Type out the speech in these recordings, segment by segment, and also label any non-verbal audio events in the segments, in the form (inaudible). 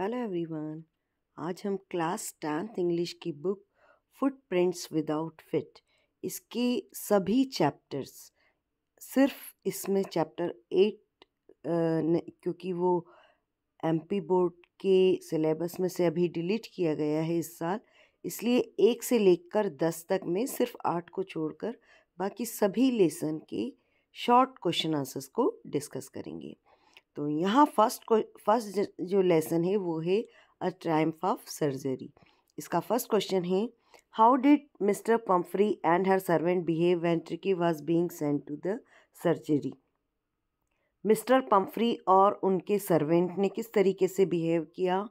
Hello everyone आज हम class tenth English की बुक फुटप्रिंट्स विदाउट फिट इसके सभी चैप्टर्स सिर्फ इसमें चैप्टर एट क्योंकि वो एमपी बोर्ड के सिलेबस में से अभी डिलीट किया गया है इस साल इसलिए एक से लेकर दस तक में सिर्फ आठ को छोड़कर बाकी सभी लेसन के शॉर्ट क्वेश्चन आंसर्स को डिस्कस करेंगे तो यहाँ फर्स्ट को फर्स्ट जो लेसन है वो है अ ट्राइम्फ ऑफ सर्जरी इसका फर्स्ट क्वेश्चन है how did mister Pumphrey and her servant behave when Tricki was being sent to the surgery mister Pumphrey और उनके सर्वेंट ने किस तरीके से बिहेव किया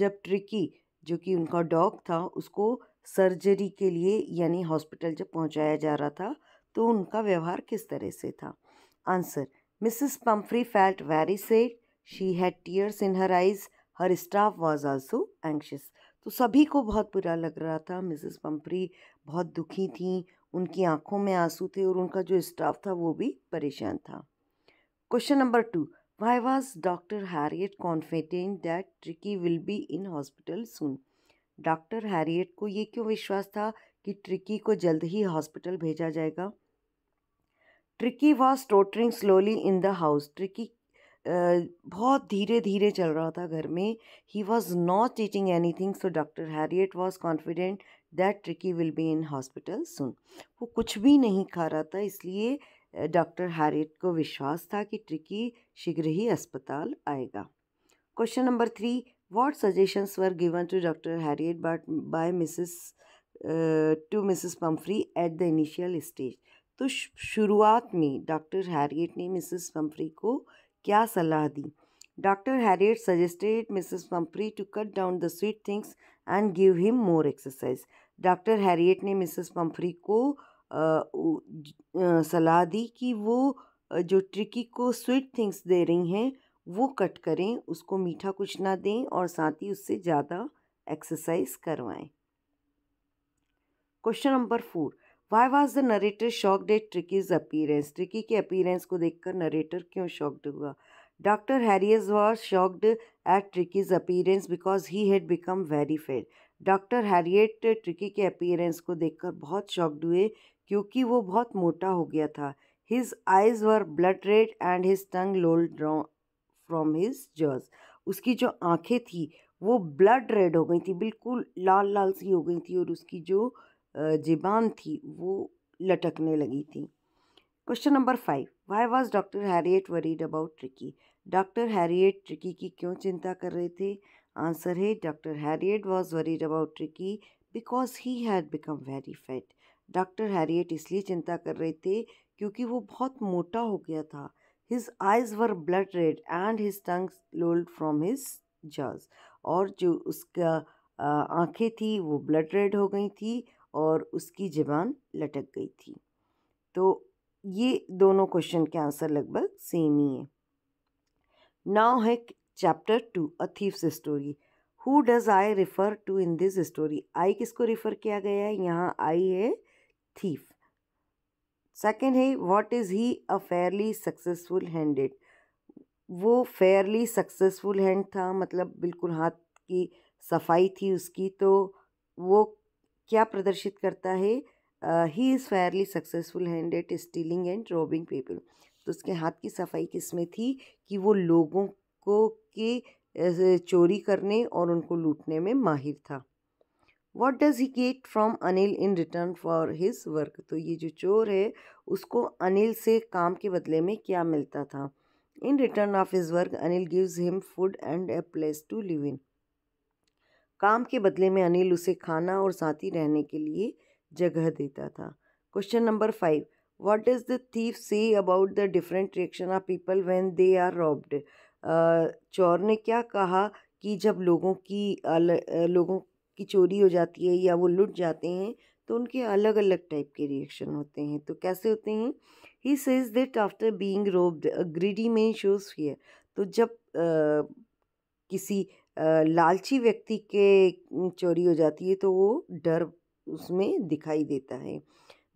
जब ट्रिकी जो कि उनका डॉग था उसको सर्जरी के लिए यानी हॉस्पिटल जब पहुंचाया जा रहा था तो उनका व्यवहार किस तरह से था answer Mrs. Pumphrey felt very sad. She had tears in her eyes. Her staff was also anxious. तो सभी को बहुत बुरा लग रहा था मिसेस पम्परी बहुत दुखी थी उनकी आंखों में आंसू थे और उनका जो स्टाफ था वो भी परेशान था question number two why was doctor Herriot confident that Tricki will be in hospital सुन डॉक्टर हैरियट को ये क्यों विश्वास था कि ट्रिकी को जल्द ही हॉस्पिटल भेजा जाएगा Tricki was tottering slowly in the house Tricki बहुत धीरे धीरे चल रहा था घर में he was not teaching anything so doctor Herriot was confident that Tricki will be in hospital soon वो कुछ भी नहीं खा रहा था इसलिए डॉक्टर uh, हैरियट को विश्वास था कि ट्रिकी शीघ्र ही अस्पताल आएगा question number three what suggestions were given to doctor Herriot but by Mrs to Mrs Pumphrey at the initial stage तो शुरुआत में डॉक्टर हैरियट ने मिसेस पम्फ्री को क्या सलाह दी doctor Herriot suggested Mrs Pumphrey to cut down the sweet things and give him more exercise doctor Herriot ने Mrs Pumphrey को सलाह दी कि वो जो ट्रिकी को स्वीट थिंग्स दे रही हैं वो कट करें उसको मीठा कुछ ना दें और साथ ही उससे ज़्यादा एक्सरसाइज करवाएं question number four why was the narrator shocked at Tricki's appearance Tricki के अपीयरेंस को देखकर नरेटर क्यों शॉक्ड हुआ doctor Herriot was shocked at Tricki's appearance because he had become very fat doctor Herriot Tricki के appearance को देखकर बहुत shocked हुए क्योंकि वो बहुत मोटा हो गया था his eyes were blood red and his tongue lolled from his जर्स उसकी जो आँखें थी वो ब्लड रेड हो गई थी बिल्कुल लाल लाल सी हो गई थी और उसकी जो uh, ज़िबान थी वो लटकने लगी थी question number five why was doctor Herriot worried about Tricki doctor Herriot Tricki की क्यों चिंता कर रहे थे आंसर है doctor Herriot was worried about Tricki because he had become very fat doctor Herriot इसलिए चिंता कर रहे थे क्योंकि वो बहुत मोटा हो गया था his eyes were blood red and his tongue lolled from his जर्ज और जो उसका आँखें थी वो ब्लड रेड हो गई थी और उसकी ज़बान लटक गई थी तो ये दोनों क्वेश्चन के आंसर लगभग सेम ही है नाउ है chapter two a thief's story who does I refer to in this story I किसको रेफर किया गया है यहाँ आई है थीफ सेकेंड है what is he a fairly successful handed वो फेयरली सक्सेसफुल हैंड था मतलब बिल्कुल हाथ की सफाई थी उसकी तो वो क्या प्रदर्शित करता है he is fairly successful hand at stealing and robbing people तो उसके हाथ की सफाई किस में थी कि वो लोगों को के चोरी करने और उनको लूटने में माहिर था what does he get from Anil in return for his work तो ये जो चोर है उसको अनिल से काम के बदले में क्या मिलता था in return of his work Anil gives him food and a place to live in काम के बदले में अनिल उसे खाना और साथी रहने के लिए जगह देता था question number five what is the thief say about the different reaction of people when they are robbed चोर ने क्या कहा कि जब लोगों की अल, लोगों की चोरी हो जाती है या वो लुट जाते हैं तो उनके अलग अलग टाइप के रिएक्शन होते हैं तो कैसे होते हैं he says that after being robbed greedy man shows fear तो जब आ, किसी लालची व्यक्ति के चोरी हो जाती है तो वो डर उसमें दिखाई देता है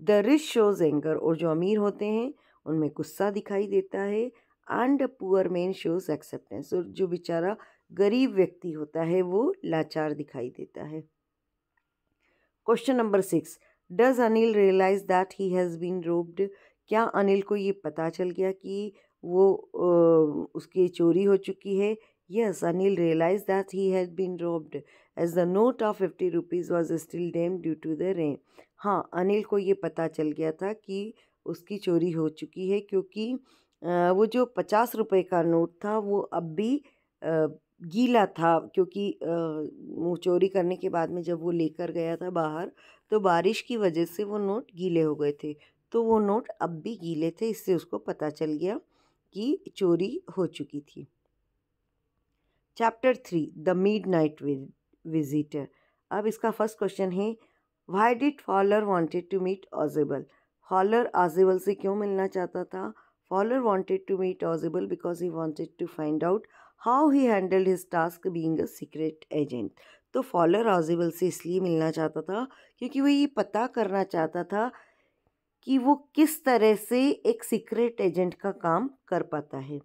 द रिच शोज एंगर और जो अमीर होते हैं उनमें गुस्सा दिखाई देता है and poor man shows acceptance और जो बेचारा गरीब व्यक्ति होता है वो लाचार दिखाई देता है question number six does Anil realise that he has been robbed क्या अनिल को ये पता चल गया कि वो उसकी चोरी हो चुकी है Yes, Anil realized that he had been robbed, as the note of fifty rupees was still damp due to the rain. हाँ अनिल को ये पता चल गया था कि उसकी चोरी हो चुकी है क्योंकि वो जो पचास रुपये का नोट था वो अब भी गीला था क्योंकि वो चोरी करने के बाद में जब वो लेकर गया था बाहर तो बारिश की वजह से वो नोट गीले हो गए थे तो वो नोट अब भी गीले थे इससे उसको पता चल गया कि चोरी हो चुकी थी chapter three the midnight visitor अब इसका फर्स्ट क्वेश्चन है why did Fowler wanted to meet Ausable Fowler Ausable से क्यों मिलना चाहता था Fowler wanted to meet Ausable because he wanted to find out how he handled his task being a secret agent तो Fowler Ausable से इसलिए मिलना चाहता था क्योंकि वो ये पता करना चाहता था कि वो किस तरह से एक सीक्रेट एजेंट का काम कर पाता है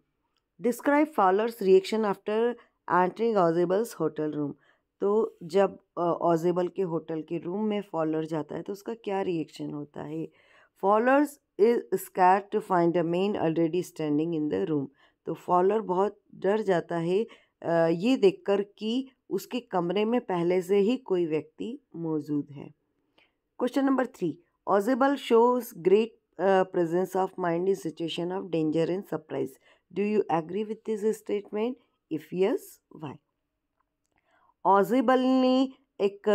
describe Fowler's reaction after entering Ausable's hotel room तो जब ऑजेबल के होटल के रूम में फॉलर जाता है तो उसका क्या रिएक्शन होता है Fowler's is scare to find a man already standing in the room तो फॉलर बहुत डर जाता है ये देखकर कि उसके कमरे में पहले से ही कोई व्यक्ति मौजूद है question number three Ausable shows great presence of mind in situation of danger and surprise do you agree with this statement if yes why Ausable ने एक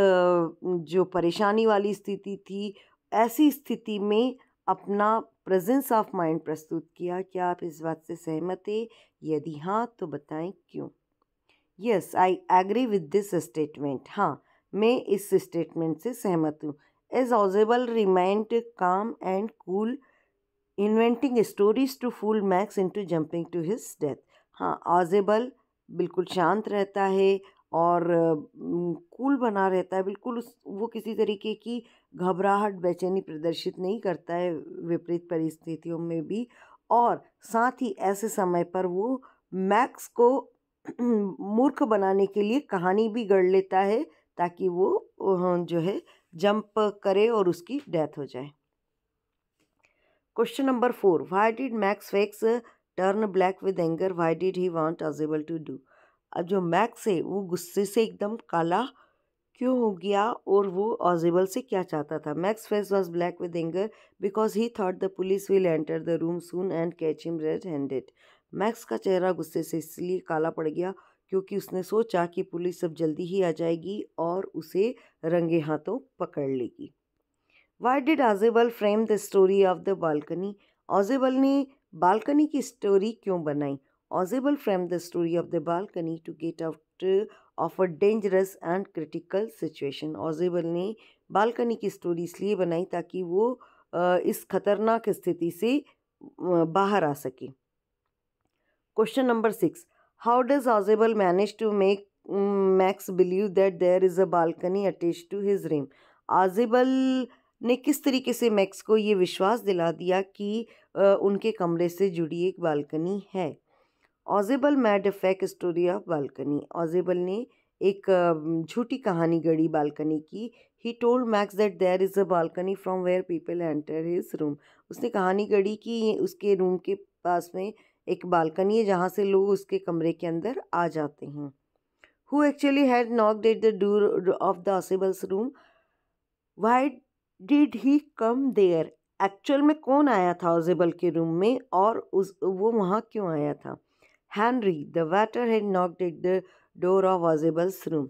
जो परेशानी वाली स्थिति थी ऐसी स्थिति में अपना प्रेजेंस ऑफ माइंड प्रस्तुत किया क्या आप इस बात से सहमत हैं यदि हाँ तो बताएं क्यों yes I agree with this statement हाँ मैं इस स्टेटमेंट से सहमत हूँ as Ausable remained calm and cool inventing stories to fool Max into jumping to his death हाँ ऑजेबल बिल्कुल शांत रहता है और कूल बना रहता है बिल्कुल उस वो किसी तरीके की घबराहट बेचैनी प्रदर्शित नहीं करता है विपरीत परिस्थितियों में भी और साथ ही ऐसे समय पर वो मैक्स को (clears throat) मूर्ख बनाने के लिए कहानी भी गढ़ लेता है ताकि वो जो है जंप करे और उसकी डेथ हो जाए question number four why did Max face turn black with anger why did he Ausable to do अब जो मैक्स है वो गुस्से से एकदम काला क्यों हो गया और वो ऑजेबल से क्या चाहता था Max face was black with anger because he thought the police will enter the room soon and catch him red handed Max का चेहरा गुस्से से इसलिए काला पड़ गया क्योंकि उसने सोचा कि पुलिस अब जल्दी ही आ जाएगी और उसे रंगे हाथों पकड़ लेगी why did Ausable frame the story of the balcony Ausable ने बालकनी की स्टोरी क्यों बनाई Ausable frame the story of the balcony to get out of a dangerous and critical situation Ausable ने बालकनी की स्टोरी इसलिए बनाई ताकि वो इस खतरनाक स्थिति से बाहर आ सके question number six how does Ausable manage to make Max believe that there is a balcony attach to his room Ausable ने किस तरीके से मैक्स को ये विश्वास दिला दिया कि उनके कमरे से जुड़ी एक बालकनी है Ausable made fake story of balcony Ausable ने एक झूठी कहानी गढ़ी बालकनी की he told Max that there is a balcony from where people enter his room उसने कहानी गढ़ी कि उसके रूम के पास में एक बालकनी है जहाँ से लोग उसके कमरे के अंदर आ जाते हैं who actually had knock at the door of the Ausable's room why did he come there actual में कौन आया था ओजेबल के रूम में और उस वो वहाँ क्यों आया था Henry the waiter had knocked at the door of Ausable's room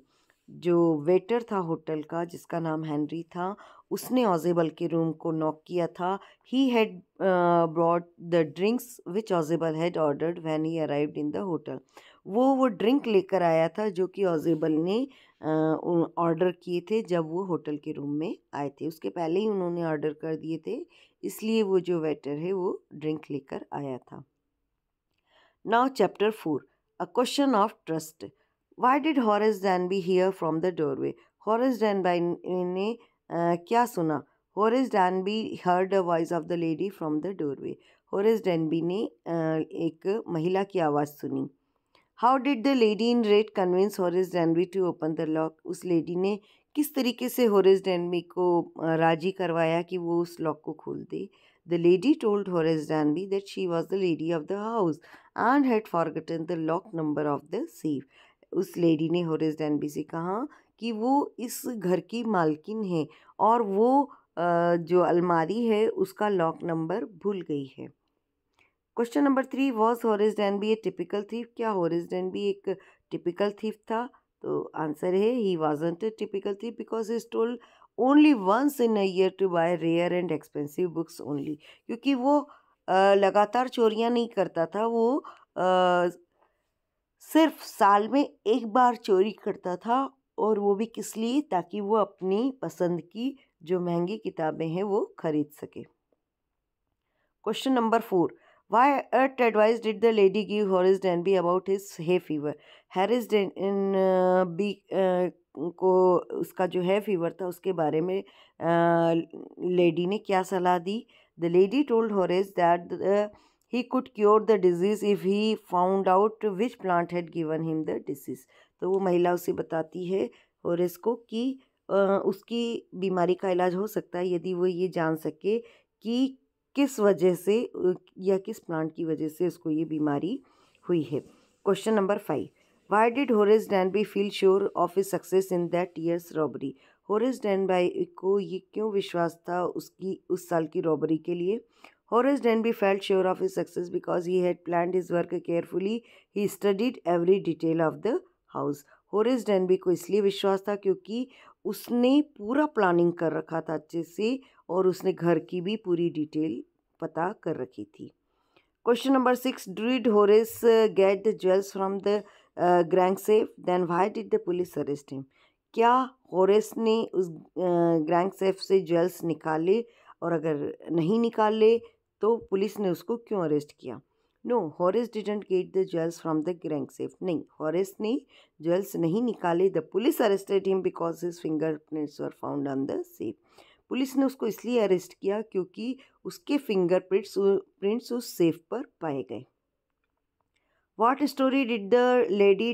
जो वेटर था होटल का जिसका नाम हैंनरी था उसने ऑजेबल के रूम को नॉक किया था he had brought the drinks which Ausable had ordered when he arrived in the hotel वो वो ड्रिंक लेकर आया था जो कि ऑजेबल ने ऑर्डर uh, किए थे जब वो होटल के रूम में आए थे उसके पहले ही उन्होंने ऑर्डर कर दिए थे इसलिए वो जो वेटर है वो ड्रिंक लेकर आया था now chapter four a question of trust Why did Horace Danby hear from the doorway? Horace Danby ne uh, kya suna? Horace Danby heard the voice of the lady from the doorway. Horace Danby ne uh, ek mahila ki awaaz suni. How did the lady in red convince Horace Danby to open the lock? Us lady ne kis tarike Horace Danby ko uh, raji karwaya ki wo us lock ko khol The lady told Horace Danby that she was the lady of the house and had forgotten the lock number of the safe. उस lady ने Horace Danby से कहा कि वो इस घर की मालकिन है और वो जो अलमारी है उसका लॉक नंबर भूल गई है question number three was Horace Danby a typical thief क्या हॉरिस डैनबी एक टिपिकल थीफ था तो आंसर है he wasn't a typical thief because is stole only once in a year to buy rare and expensive books only क्योंकि वो लगातार चोरियां नहीं करता था वो सिर्फ साल में एक बार चोरी करता था और वो भी किस लिए ताकि वो अपनी पसंद की जो महंगी किताबें हैं वो खरीद सके question number four what advice did the lady give Horace Denby about his hay fever Harris Denby को उसका जो है फीवर था उसके बारे में लेडी uh, ने क्या सलाह दी the lady told Horace that he could cure the disease if he found out which plant had given him the disease तो वो महिला उसे बताती है और इसको कि उसकी बीमारी का इलाज हो सकता है यदि वो ये जान सके कि किस वजह से या किस प्लांट की वजह से उसको ये बीमारी हुई है question number five why did Danby feel sure of his success in that year's robbery Horace बाई को ये क्यों विश्वास था उसकी उस साल की रॉबरी के लिए Horace Denby felt sure of his success because he had planned his work carefully. He studied every detail of the house. Horace Danby को इसलिए विश्वास था क्योंकि उसने पूरा प्लानिंग कर रखा था अच्छे से और उसने घर की भी पूरी डिटेल पता कर रखी थी question number six did Horace get the jewels from the Grange safe then why did the police arrest him क्या होरेस ने उस ग्रैंग uh, सेफ से ज्वेल्स निकाले और अगर नहीं निकाले तो पुलिस ने उसको क्यों अरेस्ट किया no Horace didn't get the jewels from the Grange safe नहीं हॉरिस ने ज्वेल्स नहीं निकाले the police arrested him because his fingerprints were found on the safe police ने उसको इसलिए अरेस्ट किया क्योंकि उसके फिंगर प्रिंट्स प्रिंट्स उस सेफ पर पाए गए what story did the lady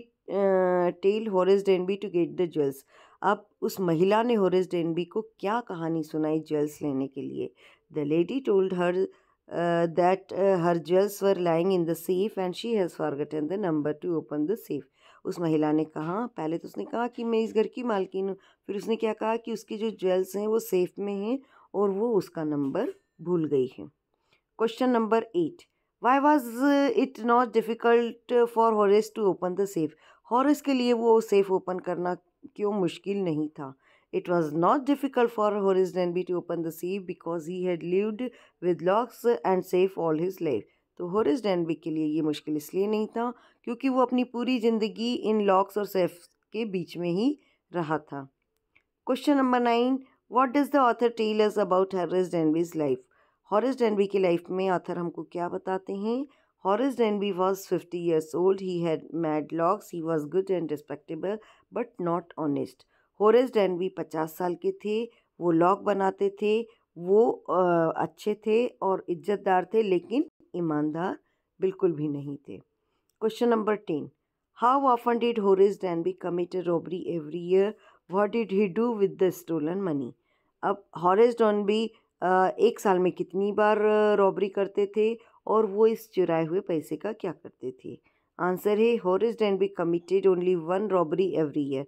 tell Horace Danby to get the jewels अब उस महिला ने हॉरिस डेनबी को क्या कहानी सुनाई ज्वेल्स लेने के लिए the lady told her uh, that uh, her jewels were lying in the safe and she has forgotten the number to open the safe. उस महिला ने कहा पहले तो उसने कहा कि मैं इस घर की मालकिन हूँ फिर उसने क्या कहा कि उसके जो ज्वेल्स हैं वो सेफ में हैं और वो उसका नंबर भूल गई है question number eight why was it not difficult for Horace to open the safe Horace के लिए वो सेफ ओपन करना क्यों मुश्किल नहीं था It was not difficult for Horace Denby to open the sieve because he had lived with locks and safe all his life. तो Horace Danby के लिए ये मुश्किल इसलिए नहीं था क्योंकि वो अपनी पूरी ज़िंदगी इन लॉक्स और सेफ के बीच में ही रहा था question number nine what does the author tell us about Horace Danby's life Horace Danby की लाइफ में ऑथर हमको क्या बताते हैं Horace Denby was 50 years old. He had mad locks. He was good and respectable, but not honest. Horace भी पचास साल के थे वो लॉक बनाते थे वो आ, अच्छे थे और इज्जतदार थे लेकिन ईमानदार बिल्कुल भी नहीं थे question number ten how often did Horace Danby commit a robbery every year what did he do with the stolen money अब हॉरेस डॉनबी एक साल में कितनी बार रॉबरी करते थे और वो इस चुराए हुए पैसे का क्या करते थे आंसर है Horace Danby committed only one robbery every year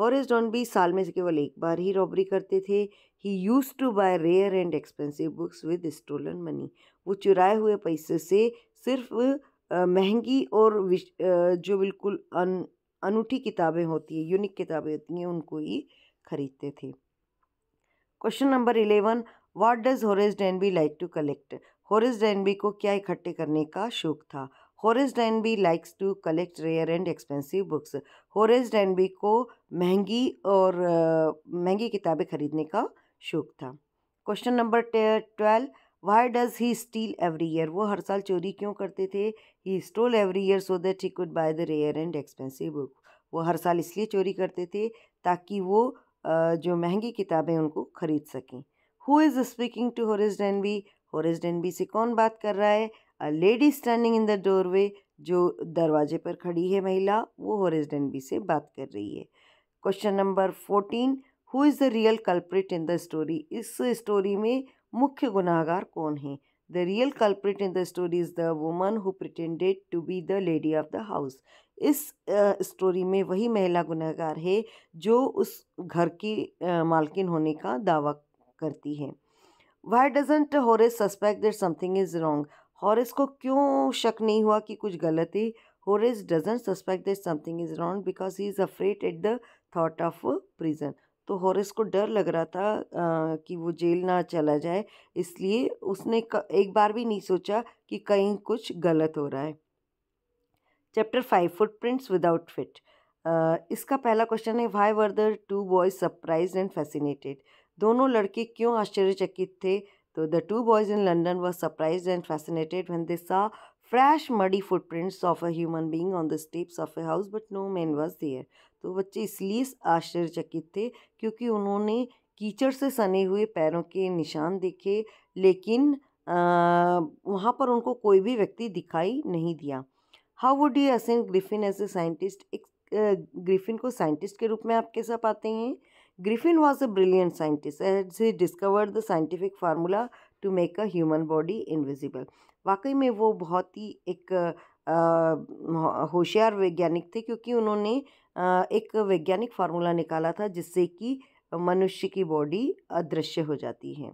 Horace Danby साल में से केवल एक बार ही रॉबरी करते थे he use to buy rare and expensive books with stolen money वो चुराए हुए पैसे से सिर्फ महंगी और जो बिल्कुल अन अनूठी किताबें होती है यूनिक किताबें होती हैं उनको ही खरीदते थे question number eleven what does Horace Danby like to collect Horace Danby को क्या इकट्ठे करने का शौक था Horace Danby likes to collect rare and expensive books Horace Danby को महंगी और महंगी किताबें खरीदने का शौक था question number twelve why does he steal every year वो हर साल चोरी क्यों करते थे he stole every year so that he could buy the rare and expensive book वो हर साल इसलिए चोरी करते थे ताकि वो जो महंगी किताबें उनको खरीद सकें who is speaking to be Danby Horace बी से कौन बात कर रहा है a lady standing in the doorway जो दरवाजे पर खड़ी है महिला वो होरेस डेनबी से बात कर रही है question number fourteen who is the real culprit in the story इस स्टोरी में मुख्य गुनाहगार कौन है the real culprit in the story is the woman who pretended to be the lady of the house इस स्टोरी में वही महिला गुनाहगार है जो उस घर की मालकिन होने का दावा करती है why doesn't Horace suspect that something is wrong Horace को क्यों शक नहीं हुआ कि कुछ गलत है Horace doesn't suspect that something is wrong because he is afraid at the thought of prison तो हॉरिस को डर लग रहा था आ, कि वो जेल ना चला जाए इसलिए उसने क, एक बार भी नहीं सोचा कि कहीं कुछ गलत हो रहा है chapter five footprints without feet इसका पहला क्वेश्चन है why were the two boys surprised and fascinated दोनों लड़के क्यों आश्चर्यचकित थे तो the two boys in London was surprised and fascinated when they saw fresh muddy footprints of a human being on the steps of a house but no man was there तो बच्चे इसलिए आश्चर्यचकित थे क्योंकि उन्होंने कीचड़ से सने हुए पैरों के निशान देखे लेकिन वहाँ पर उनको कोई भी व्यक्ति दिखाई नहीं दिया हाउ वुड यू असेंट ग्रिफिन एज ए साइंटिस्ट एक ग्रिफिन को साइंटिस्ट के रूप में आप कैसा पाते हैं Griffin was a brilliant scientist as he discovered the scientific formula to make a human body invisible. वाकई में वो बहुत ही एक होशियार वैज्ञानिक थे क्योंकि उन्होंने एक वैज्ञानिक फार्मूला निकाला था जिससे कि मनुष्य की बॉडी अदृश्य हो जाती है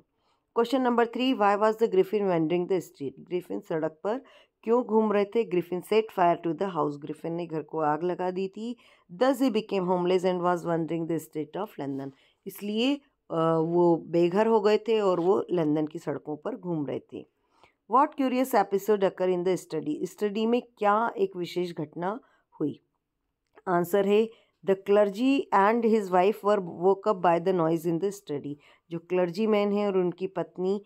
question number three why was the Griffin wandering the street Griffin सड़क पर क्यों घूम रहे थे Griffin set fire to the house Griffin ने घर को आग लगा दी थी thus he became homeless and was wandering the street of London इसलिए वो बेघर हो गए थे और वो लंदन की सड़कों पर घूम रहे थे what curious episode occur in the study study में क्या एक विशेष घटना हुई आंसर है the clergy and his wife were woke up by the noise in the study जो क्लर्जी मैन है और उनकी पत्नी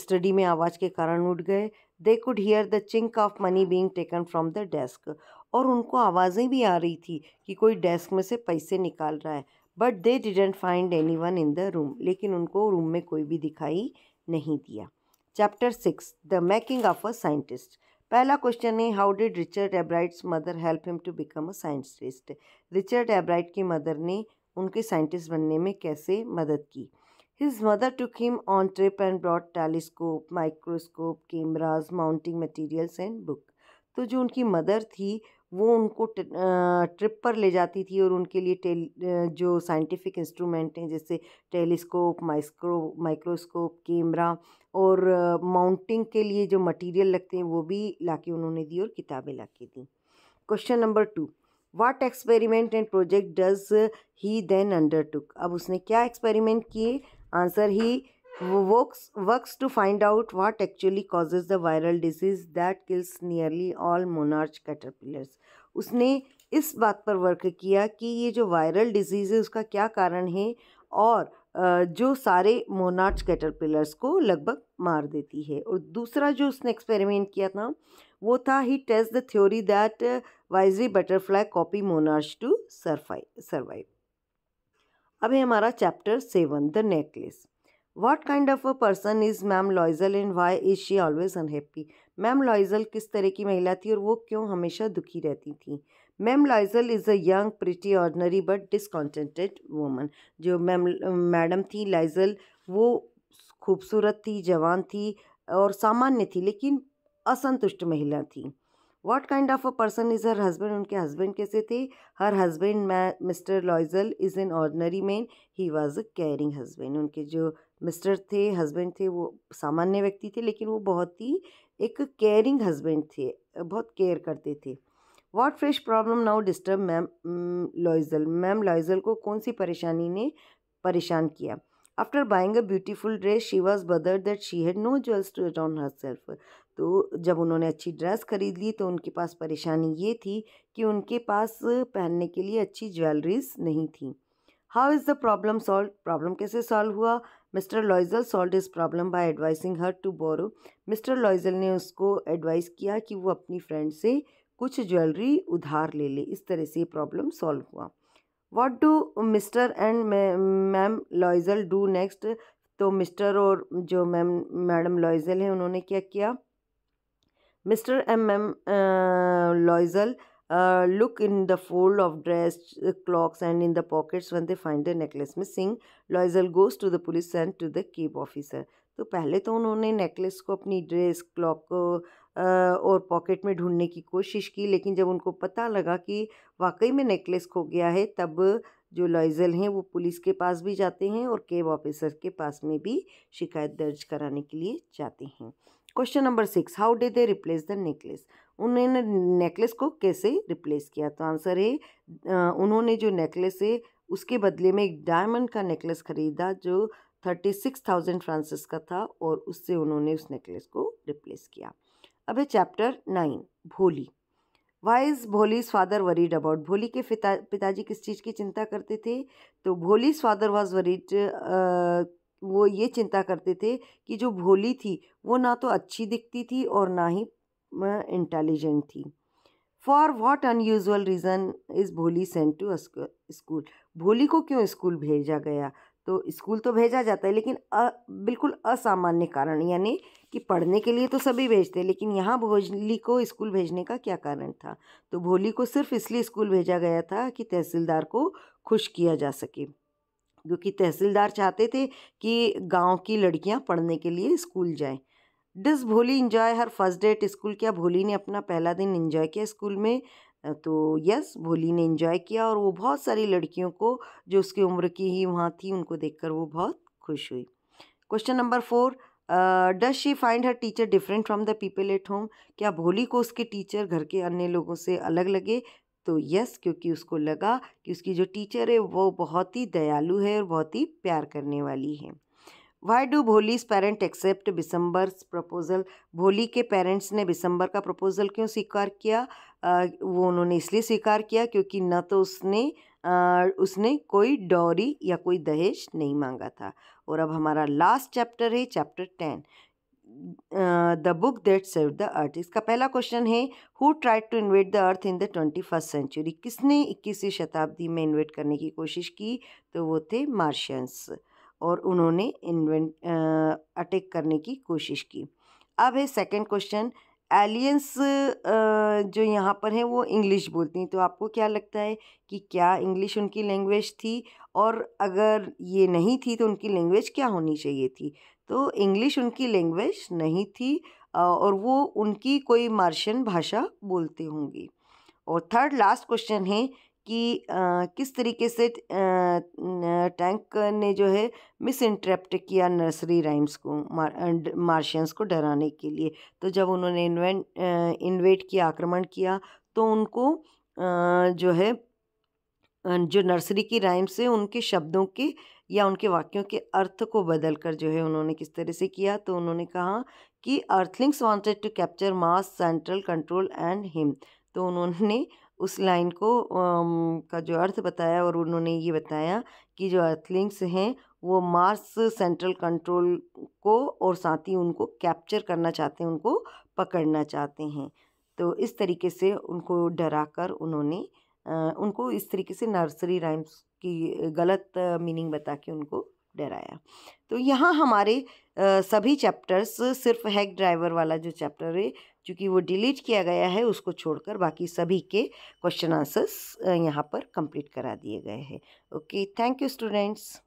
स्टडी में आवाज़ के कारण उठ गए they could hear the chink of money being taken from the desk और उनको आवाज़ें भी आ रही थी कि कोई डेस्क में से पैसे निकाल रहा है but they didn't find any one in the room लेकिन उनको रूम में कोई भी दिखाई नहीं दिया chapter six the making of a scientist पहला क्वेश्चन है how did Richard Ebright's mother help him to become a scientist Richard Ebright की मदर ने उनके साइंटिस्ट बनने में कैसे मदद की his mother to him on trip and brought telescope microscope cameras mounting materials and book तो जो उनकी मदर थी वो उनको ट्रिप पर ले जाती थी और उनके लिए टेल जो साइंटिफिक इंस्ट्रूमेंट हैं जैसे टेलीस्कोप माइस्क्रो माइक्रोस्कोप कैमरा और माउंटिंग के लिए जो मटेरियल लगते हैं वो भी के उन्होंने दी और किताबें ला के दी question number two what experiment and project does he then undertook अब उसने क्या एक्सपेरिमेंट किए answer he works works to find out what actually causes the viral disease that kills nearly all monarch caterpillars उसने इस बात पर work किया कि ये जो वायरल डिजीज़ है उसका क्या कारण है और जो सारे मोनाच कैटरपिलर्स को लगभग मार देती है और दूसरा जो उसने एक्सपेरिमेंट किया था वो था he test the theory that viceroy butterfly copy monarch to सरफाई सर्वाइव अब है हमारा chapter seven the necklace what kind of a person is ma'am Loisel and why is she always unhappy ma'am Loisel किस तरह की महिला थी और वो क्यों हमेशा दुखी रहती थी ma'am Loisel is a young pretty ordinary but discontented woman जो मैम मैडम थी लाइजल वो खूबसूरत थी जवान थी और सामान्य थी लेकिन असंतुष्ट महिला थी what kind of a person is her husband उनके हस्बैंड कैसे थे her husband Mr Loisel is an ordinary man he was a caring husband उनके जो मिस्टर थे हस्बैंड थे वो सामान्य व्यक्ति थे लेकिन वो बहुत ही एक केयरिंग हस्बैंड थे बहुत केयर करते थे what fresh problem now disturb ma'am Loisel ma'am Loisel को कौन सी परेशानी ने परेशान किया a beautiful dress she was bother that she had no jewels to jewels on herself तो जब उन्होंने अच्छी ड्रेस खरीद ली तो उनके पास परेशानी ये थी कि उनके पास पहनने के लिए अच्छी ज्वेलरीज नहीं थी how is the problem solve problem कैसे सॉल्व हुआ Mr Loisel solve is problem by advising her to borrow Mr Loisel ने उसको एडवाइस किया कि वो अपनी फ्रेंड से कुछ ज्वेलरी उधार ले ले इस तरह से ये प्रॉब्लम सॉल्व हुआ What do Mr. and Ma'am Loisel do next? तो मिस्टर और जो मैम मैडम लॉइजल हैं उन्होंने क्या किया Mr and ma'am Loisel look in the fold of dress cloaks and in the pockets when they find the necklace missing Loisel goes to the police and to the keep officer तो पहले तो उन्होंने necklace को अपनी dress clock को और pocket में ढूंढने की कोशिश की लेकिन जब उनको पता लगा कि वाकई में नेकलेस खो गया है तब जो लॉयज़ल हैं वो पुलिस के पास भी जाते हैं और केब ऑफिसर के पास में भी शिकायत दर्ज कराने के लिए जाते हैं question number six how did they replace the necklace उन्होंने नेकलेस को कैसे रिप्लेस किया तो आंसर है उन्होंने जो नेकलेस है उसके बदले में एक डायमंड का नेकलेस खरीदा जो थर्टी सिक्स थाउजेंड फ्रांसिस का था और उससे उन्होंने उस नेकलेस को रिप्लेस किया अब है chapter nine Bholi why is Bholi's father worried about Bholi के पिता पिताजी किस चीज़ की चिंता करते थे तो भोलीज फादर वॉज वरीड वो ये चिंता करते थे कि जो भोली थी वो ना तो अच्छी दिखती थी और ना ही इंटेलिजेंट थी for what unusual reason is Bholi sent to school Bholi को क्यों स्कूल भेजा गया तो स्कूल तो भेजा जाता है लेकिन अ बिल्कुल असामान्य कारण यानी कि पढ़ने के लिए तो सभी भेजते हैं लेकिन यहाँ भोली को स्कूल भेजने का क्या कारण था तो भोली को सिर्फ इसलिए स्कूल भेजा गया था कि तहसीलदार को खुश किया जा सके क्योंकि तहसीलदार चाहते थे कि गांव की लड़कियां पढ़ने के लिए स्कूल जाएं did Bholi enjoy her first day at school क्या भोली ने अपना पहला दिन इंजॉय किया स्कूल में तो यस भोली ने इन्जॉय किया और वो बहुत सारी लड़कियों को जो उसकी उम्र की ही वहाँ थी उनको देखकर वो बहुत खुश हुई question number four does she find her teacher different from the people at home क्या भोली को उसके टीचर घर के अन्य लोगों से अलग लगे तो यस क्योंकि उसको लगा कि उसकी जो टीचर है वो बहुत ही दयालु है और बहुत ही प्यार करने वाली है why do Bholi's parent accept Bishamber proposal Bholi के पेरेंट्स ने बिसम्बर का प्रपोजल क्यों स्वीकार किया वो उन्होंने इसलिए स्वीकार किया क्योंकि न तो उसने उसने कोई डौरी या कोई दहेज नहीं मांगा था और अब हमारा लास्ट चैप्टर है chapter ten the book that save the earth इसका पहला क्वेश्चन है who tried to invade the earth in the twenty first century किसने इक्कीसवीं शताब्दी में इन्वेट करने की कोशिश की तो वो थे मार्शियंस और उन्होंने इन्वेंट अटैक करने की कोशिश की अब है सेकेंड क्वेश्चन एलियंस जो यहाँ पर हैं वो इंग्लिश बोलती हैं तो आपको क्या लगता है कि क्या इंग्लिश उनकी लैंग्वेज थी और अगर ये नहीं थी तो उनकी लैंग्वेज क्या होनी चाहिए थी तो इंग्लिश उनकी लैंग्वेज नहीं थी और वो उनकी कोई मार्शियन भाषा बोलते होंगे और थर्ड लास्ट क्वेश्चन है कि किस तरीके से टैंक ने जो है मिस इंटरप्ट किया नर्सरी राइम्स को मार्शियंस को डराने के लिए तो जब उन्होंने इन्वेंट इन्वेट किया आक्रमण किया तो उनको जो है जो नर्सरी की राइम्स है उनके शब्दों के या उनके वाक्यों के अर्थ को बदल कर जो है उन्होंने किस तरह से किया तो उन्होंने कहा कि earthlings wanted to capture Mars central control and him तो उन्होंने उस लाइन को का जो अर्थ बताया और उन्होंने ये बताया कि जो अर्थलिंग्स हैं वो मार्स सेंट्रल कंट्रोल को और साथ ही उनको कैप्चर करना चाहते हैं उनको पकड़ना चाहते हैं तो इस तरीके से उनको डरा कर उन्होंने उनको इस तरीके से नर्सरी राइम्स की गलत मीनिंग बता के उनको डराया तो यहाँ हमारे सभी चैप्टर्स सिर्फ हैक ड्राइवर वाला जो चैप्टर है चूँकि वो डिलीट किया गया है उसको छोड़कर बाकी सभी के क्वेश्चन आंसर्स यहाँ पर कंप्लीट करा दिए गए हैं ओके थैंक यू स्टूडेंट्स